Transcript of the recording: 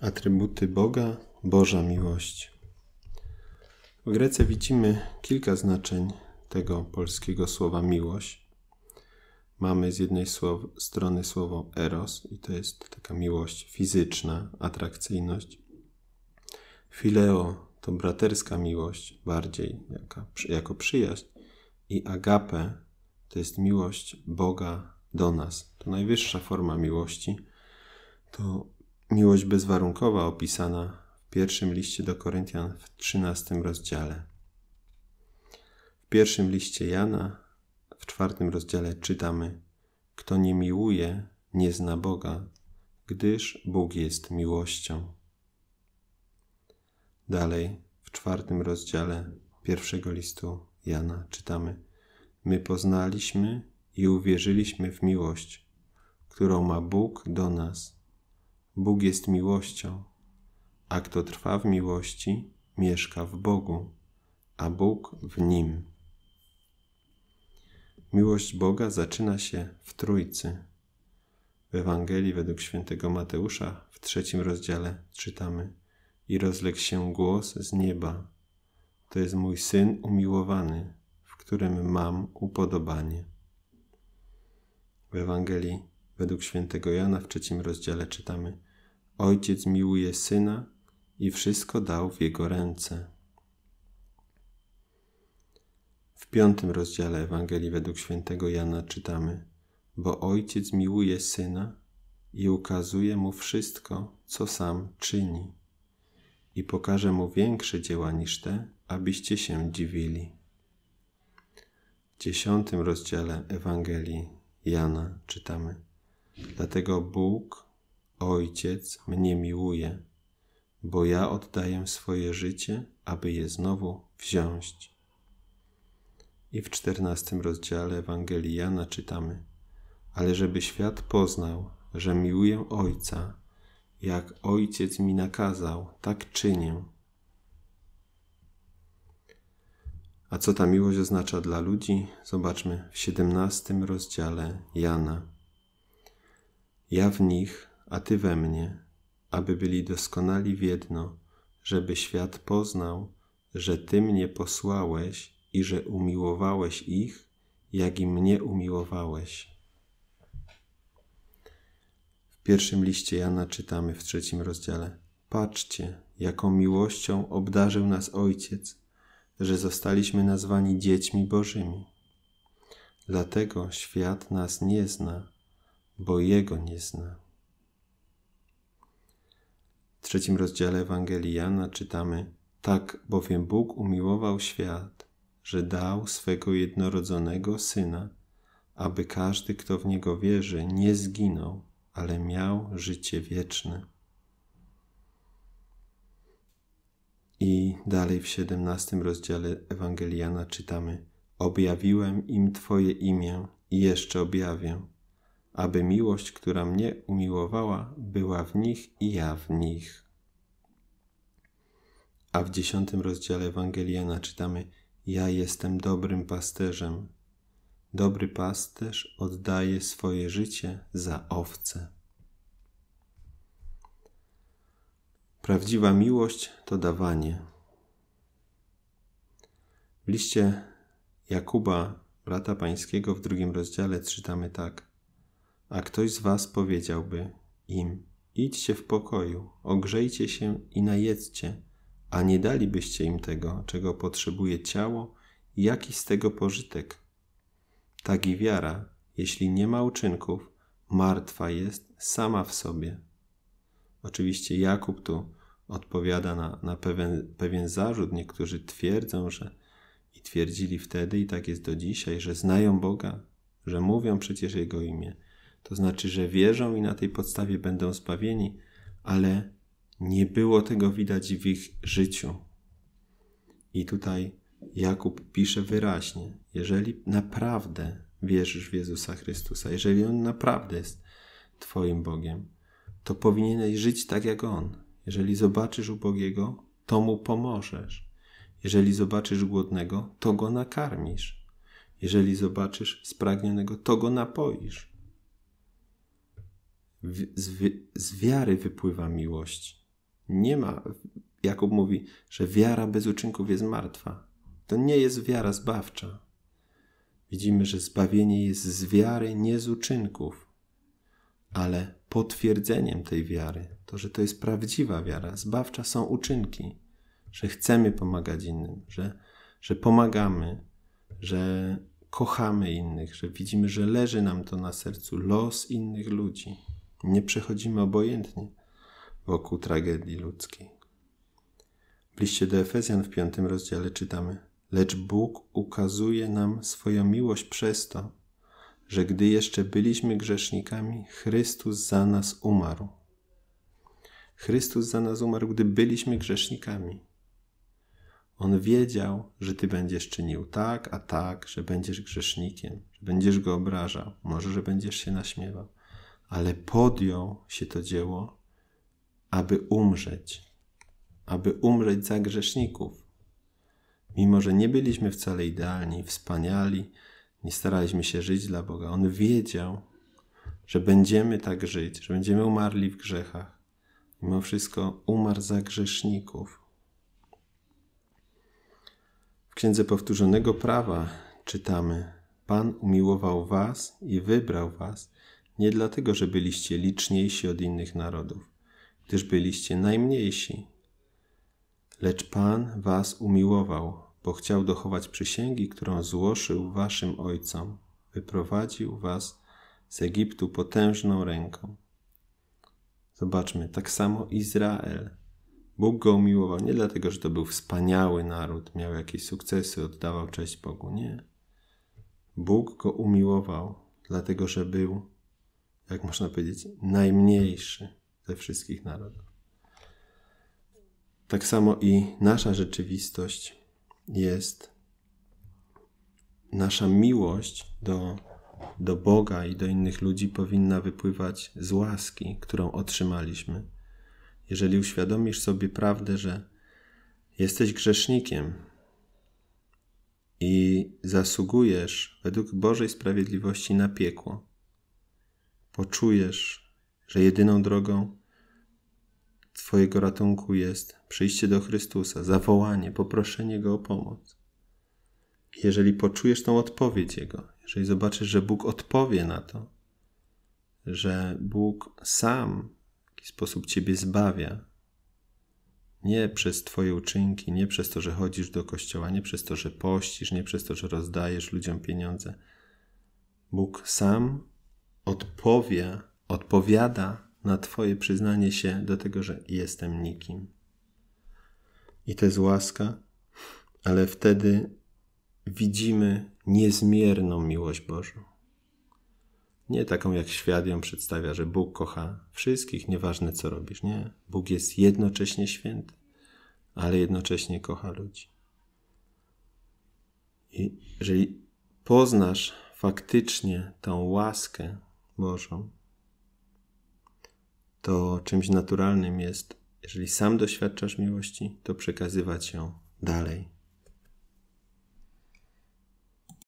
Atrybuty Boga, Boża miłość. W Grece widzimy kilka znaczeń tego polskiego słowa miłość. Mamy z jednej strony słowo eros, i to jest taka miłość fizyczna, atrakcyjność. Fileo to braterska miłość, bardziej jaka, jako przyjaźń. I agape to jest miłość Boga do nas. To najwyższa forma miłości. To Miłość bezwarunkowa opisana w pierwszym liście do Koryntian w 13 rozdziale. W pierwszym liście Jana w czwartym rozdziale czytamy: Kto nie miłuje, nie zna Boga, gdyż Bóg jest miłością. Dalej w czwartym rozdziale pierwszego listu Jana czytamy: My poznaliśmy i uwierzyliśmy w miłość, którą ma Bóg do nas Bóg jest miłością, a kto trwa w miłości, mieszka w Bogu, a Bóg w nim. Miłość Boga zaczyna się w Trójcy. W Ewangelii według świętego Mateusza w trzecim rozdziale czytamy i rozległ się głos z nieba. To jest mój syn umiłowany, w którym mam upodobanie. W Ewangelii według świętego Jana w trzecim rozdziale czytamy Ojciec miłuje syna i wszystko dał w jego ręce. W piątym rozdziale Ewangelii według świętego Jana czytamy: Bo ojciec miłuje syna i ukazuje mu wszystko, co sam czyni, i pokaże mu większe dzieła niż te, abyście się dziwili. W dziesiątym rozdziale Ewangelii Jana czytamy: Dlatego Bóg Ojciec mnie miłuje, bo ja oddaję swoje życie, aby je znowu wziąć. I w czternastym rozdziale Ewangelii Jana czytamy: Ale żeby świat poznał, że miłuję Ojca, jak Ojciec mi nakazał, tak czynię. A co ta miłość oznacza dla ludzi, zobaczmy w 17 rozdziale Jana. Ja w nich, a Ty we mnie, aby byli doskonali w jedno, żeby świat poznał, że Ty mnie posłałeś i że umiłowałeś ich, jak i mnie umiłowałeś. W pierwszym liście Jana czytamy w trzecim rozdziale: Patrzcie, jaką miłością obdarzył nas Ojciec, że zostaliśmy nazwani dziećmi Bożymi. Dlatego świat nas nie zna, bo Jego nie zna. W trzecim rozdziale Ewangelii Jana czytamy: Tak bowiem Bóg umiłował świat, że dał swego jednorodzonego syna, aby każdy, kto w niego wierzy, nie zginął, ale miał życie wieczne. I dalej w siedemnastym rozdziale Ewangelii Jana czytamy: Objawiłem im Twoje imię i jeszcze objawię, aby miłość, która mnie umiłowała, była w nich i ja w nich. A w dziesiątym rozdziale Ewangeliana czytamy: Ja jestem dobrym pasterzem. Dobry pasterz oddaje swoje życie za owce. Prawdziwa miłość to dawanie. W liście Jakuba, brata pańskiego, w drugim rozdziale czytamy tak: a ktoś z was powiedziałby im: Idźcie w pokoju, ogrzejcie się i najedzcie, a nie dalibyście im tego, czego potrzebuje ciało, jaki z tego pożytek. Tak i wiara, jeśli nie ma uczynków, martwa jest sama w sobie. Oczywiście Jakub tu odpowiada na, na pewien, pewien zarzut. Niektórzy twierdzą, że i twierdzili wtedy, i tak jest do dzisiaj, że znają Boga, że mówią przecież Jego imię, to znaczy, że wierzą i na tej podstawie będą spawieni, ale nie było tego widać w ich życiu. I tutaj Jakub pisze wyraźnie: jeżeli naprawdę wierzysz w Jezusa Chrystusa, jeżeli On naprawdę jest Twoim Bogiem, to powinieneś żyć tak jak On. Jeżeli zobaczysz ubogiego, to mu pomożesz. Jeżeli zobaczysz głodnego, to go nakarmisz. Jeżeli zobaczysz spragnionego, to go napoisz z, z wiary wypływa miłość. Nie ma, Jakub mówi, że wiara bez uczynków jest martwa. To nie jest wiara zbawcza. Widzimy, że zbawienie jest z wiary, nie z uczynków, ale potwierdzeniem tej wiary, to, że to jest prawdziwa wiara. Zbawcza są uczynki, że chcemy pomagać innym, że, że pomagamy, że kochamy innych, że widzimy, że leży nam to na sercu los innych ludzi. Nie przechodzimy obojętnie wokół tragedii ludzkiej. W liście do Efezjan w piątym rozdziale czytamy: Lecz Bóg ukazuje nam swoją miłość przez to, że gdy jeszcze byliśmy grzesznikami, Chrystus za nas umarł. Chrystus za nas umarł, gdy byliśmy grzesznikami. On wiedział, że ty będziesz czynił tak, a tak, że będziesz grzesznikiem, że będziesz go obrażał, może, że będziesz się naśmiewał ale podjął się to dzieło, aby umrzeć, aby umrzeć za grzeszników. Mimo, że nie byliśmy wcale idealni, wspaniali, nie staraliśmy się żyć dla Boga, On wiedział, że będziemy tak żyć, że będziemy umarli w grzechach. Mimo wszystko umarł za grzeszników. W Księdze Powtórzonego Prawa czytamy: Pan umiłował Was i wybrał Was, nie dlatego, że byliście liczniejsi od innych narodów, gdyż byliście najmniejsi. Lecz Pan was umiłował, bo chciał dochować przysięgi, którą złożył waszym ojcom. Wyprowadził was z Egiptu potężną ręką. Zobaczmy, tak samo Izrael. Bóg go umiłował nie dlatego, że to był wspaniały naród, miał jakieś sukcesy, oddawał cześć Bogu. Nie. Bóg go umiłował, dlatego że był jak można powiedzieć, najmniejszy ze wszystkich narodów. Tak samo i nasza rzeczywistość jest nasza miłość do, do Boga i do innych ludzi powinna wypływać z łaski, którą otrzymaliśmy. Jeżeli uświadomisz sobie prawdę, że jesteś grzesznikiem i zasługujesz według Bożej sprawiedliwości na piekło, poczujesz, że jedyną drogą Twojego ratunku jest przyjście do Chrystusa, zawołanie, poproszenie Go o pomoc. Jeżeli poczujesz tą odpowiedź Jego, jeżeli zobaczysz, że Bóg odpowie na to, że Bóg sam w jakiś sposób Ciebie zbawia, nie przez Twoje uczynki, nie przez to, że chodzisz do kościoła, nie przez to, że pościsz, nie przez to, że rozdajesz ludziom pieniądze. Bóg sam odpowie, odpowiada na Twoje przyznanie się do tego, że jestem nikim. I to jest łaska, ale wtedy widzimy niezmierną miłość Bożą. Nie taką, jak świat ją przedstawia, że Bóg kocha wszystkich, nieważne co robisz. Nie. Bóg jest jednocześnie święty, ale jednocześnie kocha ludzi. I jeżeli poznasz faktycznie tą łaskę, Możą. to czymś naturalnym jest, jeżeli sam doświadczasz miłości, to przekazywać ją dalej.